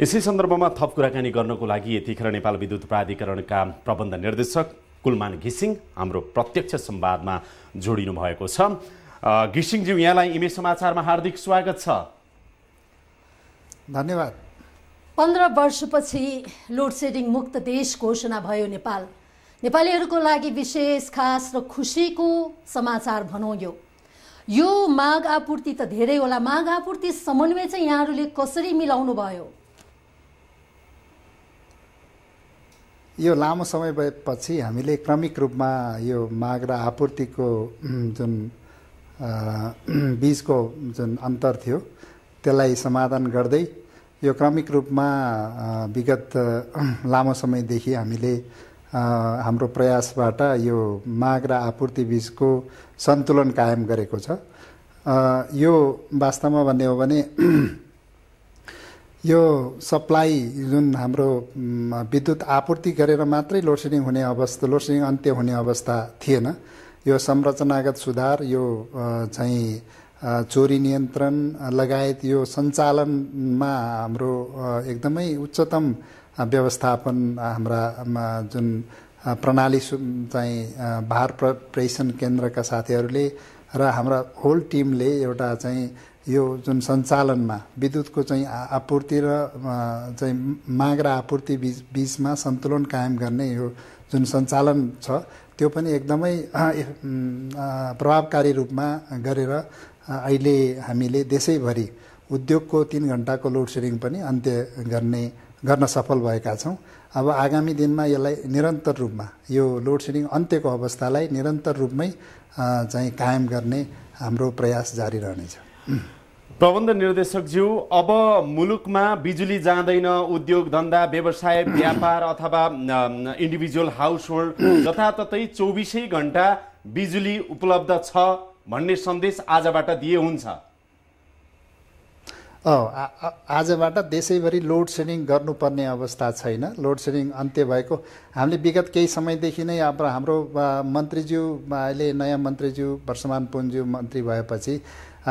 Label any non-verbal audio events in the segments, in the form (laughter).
यसै सन्दर्भमा थप कुराकानी गर्नको लागि यतिखेर नेपाल विद्युत प्राधिकरणका प्रबन्ध निर्देशक कुलमान घिसिङ हाम्रो प्रत्यक्ष संवादमा जोडिनु भएको छ घिसिङज्यू यहाँलाई इमे समाचारमा हार्दिक स्वागत छ धन्यवाद पन्ध्र वर्षपछि लोड सेडिङ मुक्त देश घोषणा भयो नेपाल नेपालीहरूको लागि विशेष खास र खुसीको समाचार भनौँ यो यो माग आपूर्ति त धेरै होला माग आपूर्ति समन्वय चाहिँ यहाँहरूले कसरी मिलाउनु भयो यो लामो समय भएपछि हामीले क्रमिक रूपमा यो माग र आपूर्तिको जुन बिचको जुन अन्तर थियो त्यसलाई समाधान गर्दै यो क्रमिक रूपमा विगत लामो समयदेखि हामीले हाम्रो प्रयासबाट यो माग र आपूर्ति बिचको सन्तुलन कायम गरेको छ यो वास्तवमा भन्ने हो भने यो सप्लाई जुन हाम्रो विद्युत आपूर्ति गरेर मात्रै लोडसेडिङ हुने अवस्था लोडसेडिङ अन्त्य हुने अवस्था थिएन यो संरचनागत सुधार यो चाहिँ चोरी नियन्त्रण लगायत यो सञ्चालनमा हाम्रो एकदमै उच्चतम व्यवस्थापन हाम्रा जुन प्रणाली चाहिँ भार प्रेषण केन्द्रका साथीहरूले र हाम्रा होल टिमले एउटा चाहिँ यो जुन सञ्चालनमा विद्युतको चाहिँ आपूर्ति र चाहिँ माग र आपूर्ति बिच बिचमा सन्तुलन कायम गर्ने यो जुन सञ्चालन छ त्यो पनि एकदमै प्रभावकारी रूपमा गरेर अहिले हामीले देशैभरि उद्योगको तिन घन्टाको लोड सेडिङ पनि अन्त्य गर्ने गर्न सफल भएका छौँ अब आगामी दिनमा यसलाई निरन्तर रूपमा यो लोड सेडिङ अन्त्यको अवस्थालाई निरन्तर रूपमै चाहिँ कायम गर्ने हाम्रो प्रयास जारी रहनेछ प्रबन्ध निर्देशकज्यू अब मुलुकमा बिजुली जाँदैन उद्योग धन्दा व्यवसाय (clears throat) व्यापार अथवा इन्डिभिजुअल हाउस होल्ड जताततै चौबिसै घन्टा बिजुली उपलब्ध छ भन्ने सन्देश आजबाट दिए हुन्छ आजबाट देशैभरि लोड सेडिङ गर्नुपर्ने अवस्था छैन लोड सेडिङ अन्त्य भएको हामीले विगत केही समयदेखि नै अब हाम्रो मन्त्रीज्यू अहिले नयाँ मन्त्रीज्यू वर्षमान पुन्ज्यू मन्त्री भएपछि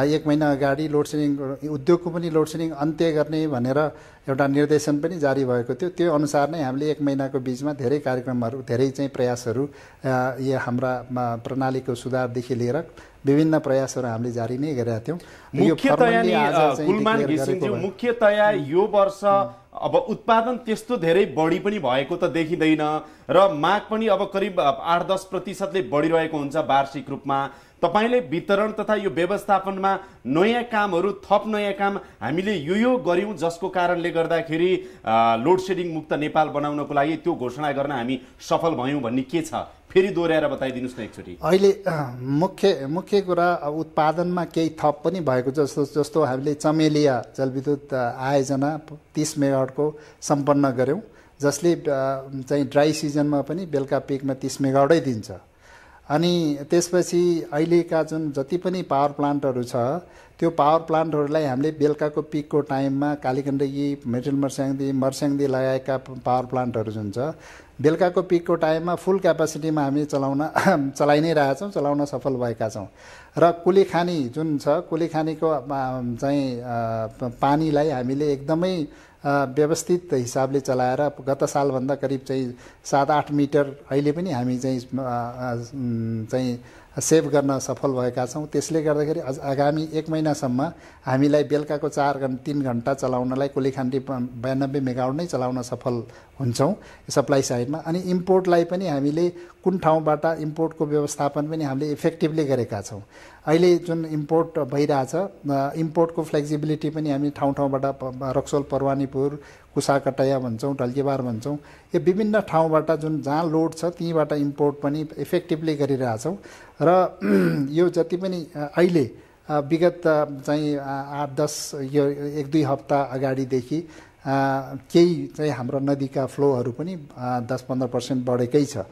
एक महिना अगाडि लोड सेडिङ उद्योगको पनि लोड सेडिङ अन्त्य गर्ने भनेर एउटा निर्देशन पनि जारी भएको थियो त्यो अनुसार नै हामीले एक महिनाको बिचमा धेरै कार्यक्रमहरू धेरै चाहिँ प्रयासहरू यो हाम्रा प्रणालीको सुधारदेखि लिएर विभिन्न प्रयासहरू हामीले जारी नै गरेका थियौँ मुख्यतया यो वर्ष अब उत्पादन त्यस्तो धेरै बढी पनि भएको त देखिँदैन र माग पनि अब करिब आठ दस प्रतिशतले बढिरहेको हुन्छ वार्षिक रूपमा तपाईँले वितरण तथा यो व्यवस्थापनमा नयाँ कामहरू थप नयाँ काम हामीले यो यो गऱ्यौँ जसको कारणले गर्दाखेरि लोड सेडिङ मुक्त नेपाल बनाउनको लागि त्यो घोषणा गर्न हामी सफल भयौँ भन्ने के छ फेरि दोहोऱ्याएर बताइदिनुहोस् न एकचोटि अहिले मुख्य मुख्य कुरा उत्पादनमा केही थप पनि भएको जस्तो जस्तो हामीले चमेलिया जलविद्युत आयोजना तिस मेगावटको सम्पन्न गऱ्यौँ जसले चाहिँ ड्राई सिजनमा पनि बेलुका पिकमा तिस मेगावटै दिन्छ अनि त्यसपछि अहिलेका जुन जति पनि पावर प्लान्टहरू छ त्यो पावर प्लान्टहरूलाई हामीले बेलुकाको पिकको टाइममा कालीगण्डकी मेटल मर्स्याङदी मर्स्याङदी लगाएका पावर प्लान्टहरू जुन छ बेलुकाको पिकको टाइममा फुल क्यापासिटीमा हामी चलाउन (coughs) चलाइ नै रहेछौँ चलाउन सफल भएका छौँ र कुलेखानी जुन छ कुलेखानीको चाहिँ पानीलाई हामीले एकदमै व्यवस्थित हिसाबले चलाएर गत सालभन्दा करिब चाहिँ सात आठ मिटर अहिले पनि हामी चाहिँ चाहिँ सेभ गर्न सफल भएका छौँ त्यसले गर्दाखेरि अझ आगामी एक महिनासम्म हामीलाई बेलुकाको चार घन्टा तिन घन्टा चलाउनलाई कोलीखाण्डी बयानब्बे मेगावट नै चलाउन सफल हुन्छौँ सप्लाई साइडमा अनि इम्पोर्टलाई पनि हामीले कुन ठाउँबाट इम्पोर्टको व्यवस्थापन पनि हामीले इफेक्टिभली गरेका छौँ अहिले जुन इम्पोर्ट भइरहेछ इम्पोर्टको फ्लेक्सिबिलिटी पनि हामी ठाउँ ठाउँबाट रक्सोल परवानीपुर कुसाकटया भन्छौँ ढल्केबार भन्छौँ यो विभिन्न ठाउँबाट जुन जहाँ लोड छ त्यहीँबाट इम्पोर्ट पनि इफेक्टिभली गरिरहेछौँ र (clears throat) यो जति पनि अहिले विगत चाहिँ आठ दस यो एक दुई हप्ता अगाडिदेखि केही चाहिँ हाम्रो नदीका फ्लोहरू पनि दस पन्ध्र पर्सेन्ट बढेकै छ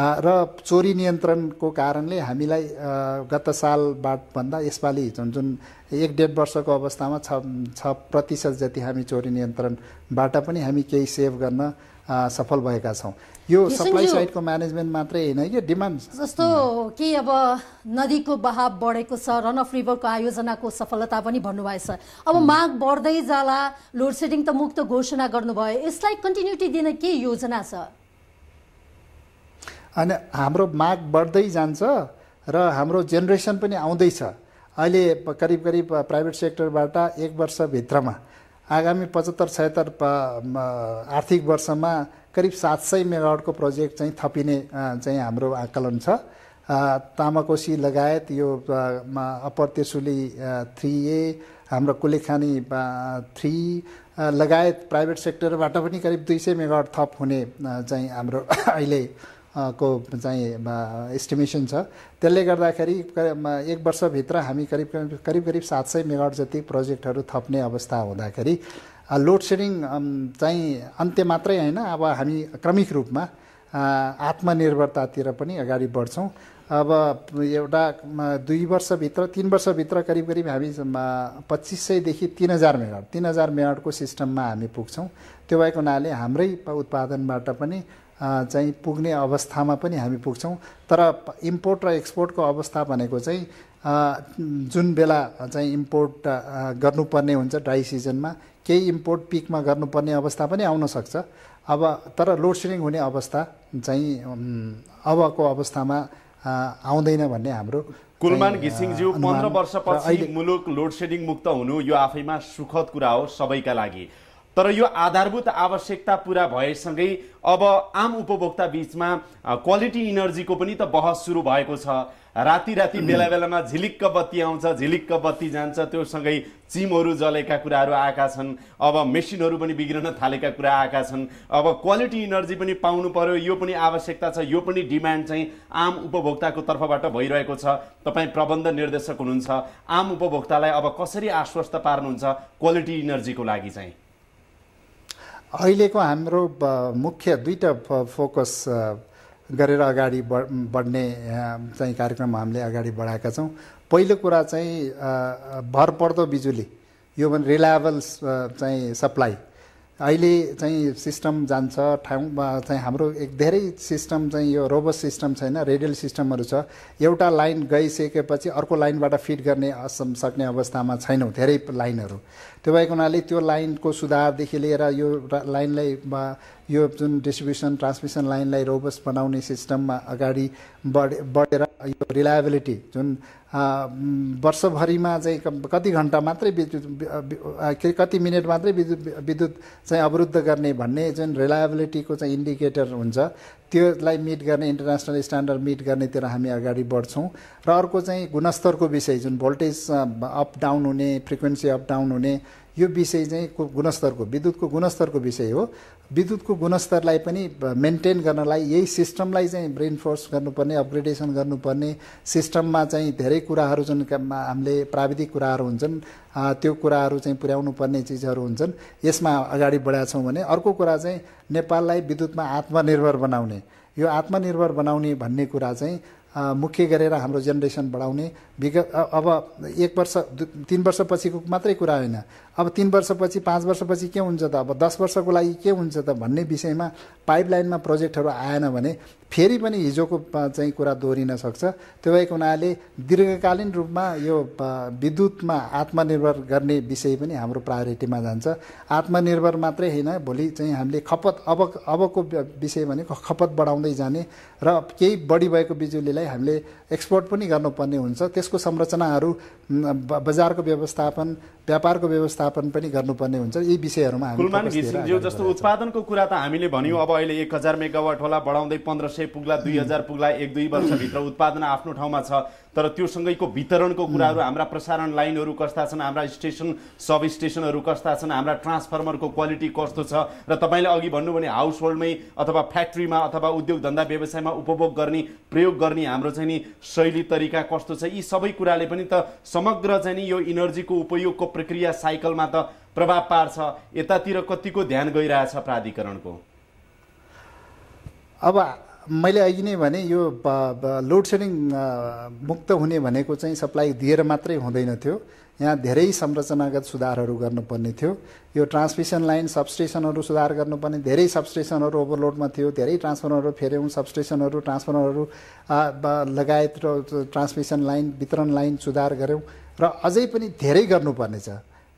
र चोरी नियन्त्रणको कारणले हामीलाई गत सालबाट भन्दा यसपालि जुन जुन एक डेढ वर्षको अवस्थामा छ छ प्रतिशत जति हामी चोरी नियन्त्रणबाट पनि हामी केही सेभ गर्न सफल भएका छौँ यो सप्लाई साइडको म्यानेजमेन्ट मात्रै होइन कि डिमान्ड जस्तो कि अब नदीको बहाव बढेको छ रन अफ रिभरको आयोजनाको सफलता पनि भन्नुभएछ अब माग बढ्दै जाला लोड सेडिङ त मुक्त घोषणा गर्नुभयो यसलाई कन्टिन्युटी दिने के योजना छ अनि हाम्रो माग बढ्दै जान्छ र हाम्रो जेनेरेसन पनि आउँदैछ अहिले करिब करिब प्राइभेट सेक्टरबाट एक वर्षभित्रमा आगामी पचहत्तर छयत्तर आर्थिक वर्षमा करिब सात सय मेगावटको प्रोजेक्ट चाहिँ थपिने चाहिँ हाम्रो आकलन छ तामाकोसी लगायत यो अप्पर त्रिशुली थ्री ए हाम्रो कुलेखानी थ्री लगायत प्राइभेट सेक्टरबाट पनि करिब दुई सय मेगावट थप हुने चाहिँ हाम्रो (laughs) अहिले को चाहिँ एस्टिमेसन छ त्यसले गर्दाखेरि एक वर्षभित्र हामी करिब करिब करिब करिब सात सय मेगावट जति प्रोजेक्टहरू थप्ने अवस्था हुँदाखेरि लोड सेडिङ चाहिँ अन्त्य मात्रै होइन अब हामी क्रमिक रूपमा आत्मनिर्भरतातिर पनि अगाडि बढ्छौँ अब एउटा दुई वर्षभित्र तिन वर्षभित्र करिब करिब हामी पच्चिस सयदेखि तिन हजार मेगाट तिन हजार मेगाटको सिस्टममा हामी पुग्छौँ त्यो भएको हुनाले हाम्रै उत्पादनबाट पनि चाहिँ पुग्ने अवस्थामा पनि हामी पुग्छौँ तर इम्पोर्ट र एक्सपोर्टको अवस्था भनेको चाहिँ जुन बेला चाहिँ इम्पोर्ट गर्नुपर्ने हुन्छ ड्राई सिजनमा केही इम्पोर्ट पिकमा गर्नुपर्ने अवस्था पनि आउनसक्छ अब तर लोड सेडिङ हुने अवस्था चाहिँ अबको अवस्थामा आउँदैन भन्ने हाम्रो कुलमान घिसिङज्यू पन्ध्र वर्षपछि मुलुक लोड सेडिङ मुक्त हुनु यो आफैमा सुखद कुरा हो सबैका लागि तर यो आधारभूत आवश्यकता पुरा भएसँगै अब आम उपभोक्ता बिचमा क्वालिटी इनर्जीको पनि त बहस सुरु भएको छ राति राति बेला बेलामा झिलिक्क बत्ती आउँछ झिलिक्क बत्ती जान्छ त्योसँगै चिमहरू जलेका कुराहरू आएका छन् अब मेसिनहरू पनि बिग्रन थालेका कुरा आएका छन् अब क्वालिटी इनर्जी पनि पाउनु पर्यो यो पनि आवश्यकता छ यो पनि डिमान्ड चाहिँ आम उपभोक्ताको तर्फबाट भइरहेको छ तपाईँ प्रबन्ध निर्देशक हुनुहुन्छ आम उपभोक्तालाई अब कसरी आश्वस्त पार्नुहुन्छ क्वालिटी इनर्जीको लागि चाहिँ अहिलेको हाम्रो मुख्य दुईवटा फोकस गरेर अगाडि बढ्ने चाहिँ कार्यक्रम हामीले अगाडि बढाएका छौँ पहिलो कुरा चाहिँ भरपर्दो बिजुली यो भने रिलायबल चाहिँ सप्लाई अहिले चाहिँ सिस्टम जान्छ ठाउँमा चाहिँ हाम्रो एक धेरै सिस्टम चाहिँ यो रोबोट सिस्टम छैन रेडियल सिस्टमहरू छ एउटा लाइन गइसकेपछि अर्को लाइनबाट फिट गर्ने सक्ने अवस्थामा छैनौँ धेरै लाइनहरू त्यो भएको हुनाले त्यो लाइनको सुधारदेखि लिएर यो लाइनलाई यो जुन डिस्ट्रिब्युसन ट्रान्समिसन लाइनलाई रोबस बनाउने सिस्टममा अगाडि बढे बढेर यो रिलायबिलिटी जुन वर्षभरिमा चाहिँ कति घन्टा मात्रै विद्युत कति मिनट मात्रै विद्युत विद्युत चाहिँ अवरुद्ध गर्ने भन्ने जुन रिलायबिलिटीको चाहिँ इन्डिकेटर हुन्छ त्यसलाई मिट गर्ने इन्टरनेसनल स्ट्यान्डर्ड मिट गर्नेतिर हामी अगाडि बढ्छौँ र अर्को चाहिँ गुणस्तरको विषय जुन भोल्टेज अप डाउन हुने फ्रिक्वेन्सी अप डाउन हुने यो विषय चाहिँ गुणस्तरको विद्युतको गुणस्तरको विषय हो विद्युतको गुणस्तरलाई पनि मेन्टेन गर्नलाई यही सिस्टमलाई चाहिँ रिन्फोर्स गर्नुपर्ने अपग्रेडेसन गर्नुपर्ने सिस्टममा चाहिँ धेरै कुराहरू जुन हामीले प्राविधिक कुराहरू हुन्छन् त्यो कुराहरू चाहिँ पुर्याउनु पर्ने चिजहरू हुन्छन् यसमा अगाडि बढाएको छौँ भने अर्को कुरा चाहिँ नेपाललाई विद्युतमा आत्मनिर्भर बनाउने यो आत्मनिर्भर बनाउने भन्ने कुरा चाहिँ मुख्य गरेर हाम्रो जेनेरेसन बढाउने विगत अब एक वर्ष तिन वर्षपछिको मात्रै कुरा होइन अब तिन वर्षपछि पाँच वर्षपछि के हुन्छ त अब दस वर्षको लागि के हुन्छ त भन्ने विषयमा पाइपलाइनमा प्रोजेक्टहरू आएन भने फेरि पनि हिजोको चाहिँ कुरा दोहोरिन सक्छ त्यो भएको हुनाले दीर्घकालीन रूपमा यो विद्युतमा आत्मनिर्भर गर्ने विषय पनि हाम्रो प्रायोरिटीमा जान्छ आत्मनिर्भर मात्रै होइन भोलि चाहिँ हामीले खपत अब अबको विषय भनेको खपत बढाउँदै जाने र केही बढी भएको बिजुलीलाई हामीले एक्सपोर्ट पनि गर्नुपर्ने हुन्छ त्यस त्यसको संरचनाहरू बजारको व्यवस्थापन व्यापारको व्यवस्थापन पनि गर्नुपर्ने हुन्छ यी विषयहरूमा कुलमान जस्तो उत्पादनको कुरा त हामीले भन्यौँ अब अहिले एक हजार मेगावाट होला बढाउँदै पन्ध्र सय पुग्ला दुई हजार पुग्ला एक दुई वर्षभित्र उत्पादन आफ्नो ठाउँमा छ तर त्योसँगैको वितरणको कुराहरू हाम्रा प्रसारण लाइनहरू कस्ता छन् हाम्रा स्टेसन सब स्टेसनहरू कस्ता छन् हाम्रा ट्रान्सफर्मरको क्वालिटी कस्तो छ र तपाईँले अघि भन्नु भने हाउस होल्डमै अथवा फ्याक्ट्रीमा अथवा उद्योग धन्दा व्यवसायमा उपभोग गर्ने प्रयोग गर्ने हाम्रो चाहिँ नि शैली तरिका कस्तो छ यी सबै कुराले पनि त समग्र चाहिँ नि यो इनर्जीको उपयोगको प्रक्रिया साइकलमा त प्रभाव पार्छ यतातिर कतिको ध्यान गइरहेछ प्राधिकरणको अब मैले अघि नै भने यो लोड सेडिङ मुक्त हुने भनेको चाहिँ सप्लाई दिएर मात्रै हुँदैन थियो यहाँ धेरै संरचनागत सुधारहरू गर्नुपर्ने थियो यो ट्रान्समिसन लाइन सबस्टेसनहरू सुधार गर्नुपर्ने धेरै सबस्टेसनहरू ओभरलोडमा थियो धेरै ट्रान्सफर्मरहरू फेऱ्यौँ सबस्टेसनहरू ट्रान्सफर्मरहरू लगायत र ट्रान्समिसन लाइन वितरण लाइन सुधार गऱ्यौँ र अझै पनि धेरै गर्नुपर्नेछ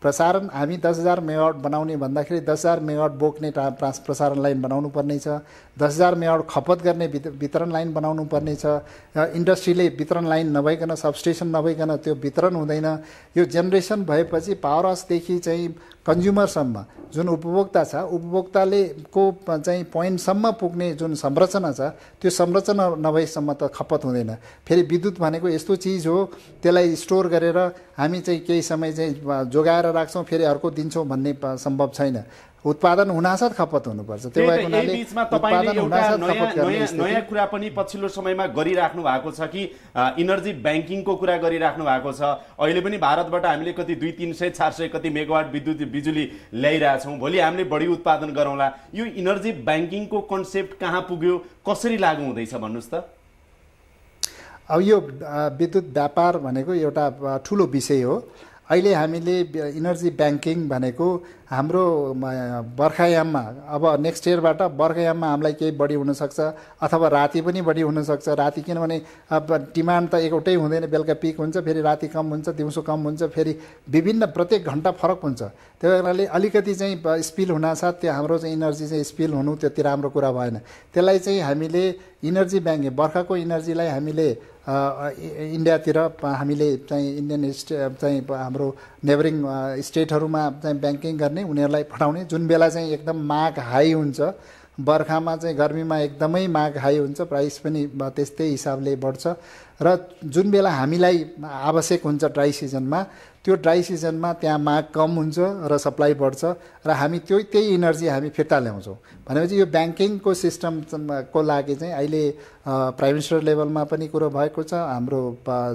प्रसारण हामी दस हजार मेगावट बनाउने भन्दाखेरि दस हजार मेगावट बोक्ने ट्रान्स प्रसारण लाइन बनाउनु पर्नेछ दस हजार मेगावट खपत गर्ने वितरण लाइन बनाउनु पर्नेछ इन्डस्ट्रीले वितरण लाइन नभइकन सबस्टेसन नभइकन त्यो वितरण हुँदैन यो जेनेरेसन भएपछि पावर हाउसदेखि चाहिँ कन्ज्युमरसम्म जुन उपभोक्ता छ उपभोक्ताले को चाहिँ पोइन्टसम्म पुग्ने जुन संरचना छ त्यो संरचना नभएसम्म त खपत हुँदैन फेरि विद्युत भनेको यस्तो चिज हो त्यसलाई स्टोर गरेर हामी चाहिँ केही समय चाहिँ जोगाएर राख्छौँ फेरि अर्को दिन्छौँ भन्ने सम्भव छैन उत्पादन हुनासाथ खपत हुनुपर्छ त्यो नयाँ कुरा पनि पछिल्लो समयमा गरिराख्नु भएको छ कि इनर्जी ब्याङ्किङको कुरा गरिराख्नु भएको छ अहिले पनि भारतबाट हामीले कति दुई तिन सय चार सय कति मेगावाट विद्युत बिजुली ल्याइरहेछौँ भोलि हामीले बढी उत्पादन गरौँला यो इनर्जी ब्याङ्किङको कन्सेप्ट कहाँ पुग्यो कसरी लागु हुँदैछ भन्नुहोस् त अब यो विद्युत व्यापार भनेको एउटा ठुलो विषय हो अहिले हामीले इनर्जी ब्याङ्किङ भनेको हाम्रो बर्खायाममा अब नेक्स्ट इयरबाट बर्खायाममा हामीलाई केही बढी हुनसक्छ अथवा राति पनि बढी हुनसक्छ राति किनभने अब डिमान्ड त एउटै हुँदैन बेलुका पिक हुन्छ फेरि राति कम हुन्छ दिउँसो कम हुन्छ फेरि विभिन्न प्रत्येक घन्टा फरक हुन्छ त्यो कारणले अलिकति चाहिँ स्पिल हुनासाथ त्यो हाम्रो चाहिँ इनर्जी चाहिँ स्पिल हुनु त्यति राम्रो कुरा भएन त्यसलाई चाहिँ हामीले इनर्जी ब्याङ्क बर्खाको इनर्जीलाई हामीले इन्डियातिर हामीले चाहिँ इन्डियन चाहिँ हाम्रो नेबरिङ स्टेटहरूमा चाहिँ ब्याङ्किङ गर्ने उनीहरूलाई पठाउने जुन बेला चाहिँ एकदम माग हाई हुन्छ बर्खामा चाहिँ गर्मीमा एकदमै माग हाई हुन्छ प्राइस पनि त्यस्तै हिसाबले बढ्छ र जुन बेला हामीलाई आवश्यक हुन्छ ड्राई सिजनमा त्यो ड्राई सिजनमा त्यहाँ माग कम हुन्छ र सप्लाई बढ्छ र हामी त्यो त्यही इनर्जी हामी फिर्ता ल्याउँछौँ भनेपछि यो ब्याङ्किङको को लागि चाहिँ अहिले प्राइम मिनिस्टर लेभलमा पनि कुरो भएको छ हाम्रो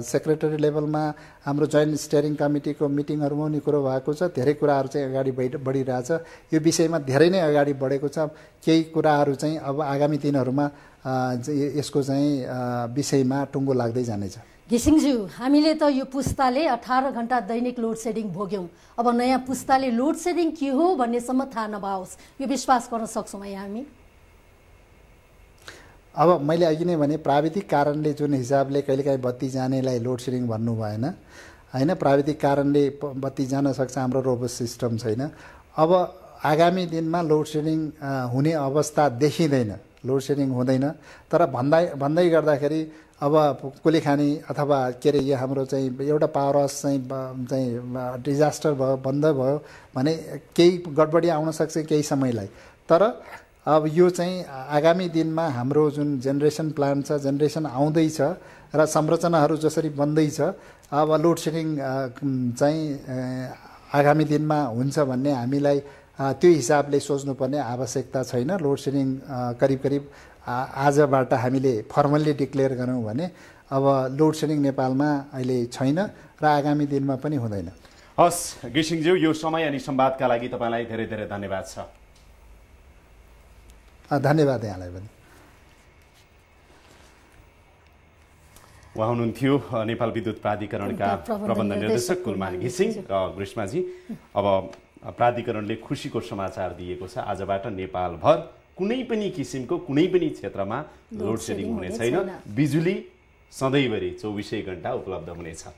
सेक्रेटरी लेभलमा हाम्रो जोइन्ट स्टेयरिङ कमिटीको मिटिङहरूमा पनि कुरो भएको छ धेरै कुराहरू चाहिँ अगाडि बढिरहेछ यो विषयमा धेरै नै अगाडि बढेको छ केही कुराहरू चाहिँ अब आगामी दिनहरूमा यसको चाहिँ विषयमा टुङ्गो लाग्दै जानेछ घिसिङज्यू हामीले त यो पुस्ताले अठार घन्टा दैनिक लोड सेडिङ भोग्यौँ अब नयाँ पुस्ताले लोड सेडिङ के हो भन्नेसम्म थाहा नभओस् यो विश्वास गर्न सक्छौँ है हामी अब मैले अघि नै भने प्राविधिक कारणले जुन हिसाबले कहिलेकाहीँ बत्ती जानेलाई लोड सेडिङ भन्नु भएन होइन प्राविधिक कारणले बत्ती जान सक्छ हाम्रो रोबोट सिस्टम छैन अब आगामी दिनमा लोड सेडिङ हुने अवस्था देखिँदैन लोड सेडिङ हुँदैन तर भन्दा भन्दै गर्दाखेरि अब कुलेखानी अथवा के अरे यो हाम्रो चाहिँ एउटा पावर हाउस चाहिँ चाहिँ डिजास्टर भयो बन्द भयो भने केही गडबडी आउन सक्छ केही समयलाई तर अब यो चाहिँ आगामी दिनमा हाम्रो जुन जेनेरेसन प्लान छ जेनेरेसन आउँदैछ र संरचनाहरू जसरी बन्दैछ अब लोड सेडिङ चाहिँ आगामी दिनमा हुन्छ भन्ने हामीलाई त्यो हिसाबले सोच्नुपर्ने आवश्यकता छैन लोड सेडिङ करिब करिब आजबाट हामीले फर्मल्ली डिक्लेयर गऱ्यौँ भने अब लोड सेडिङ नेपालमा अहिले छैन र आगामी दिनमा पनि हुँदैन हस् घिसिङज्यू यो समय अनि संवादका लागि तपाईँलाई धेरै धेरै धन्यवाद छ धन्यवाद यहाँलाई पनि उहाँ हुनुहुन्थ्यो नेपाल विद्युत प्राधिकरणका प्रबन्ध निर्देशक कुलमान घिसिङ र ग्रीष्माजी अब प्राधिकरणले खुसीको समाचार दिएको छ आजबाट नेपालभर कुनै पनि किसिमको कुनै पनि क्षेत्रमा लोड सेडिङ हुने छैन बिजुली सधैँभरि चौबिसै घन्टा उपलब्ध हुनेछ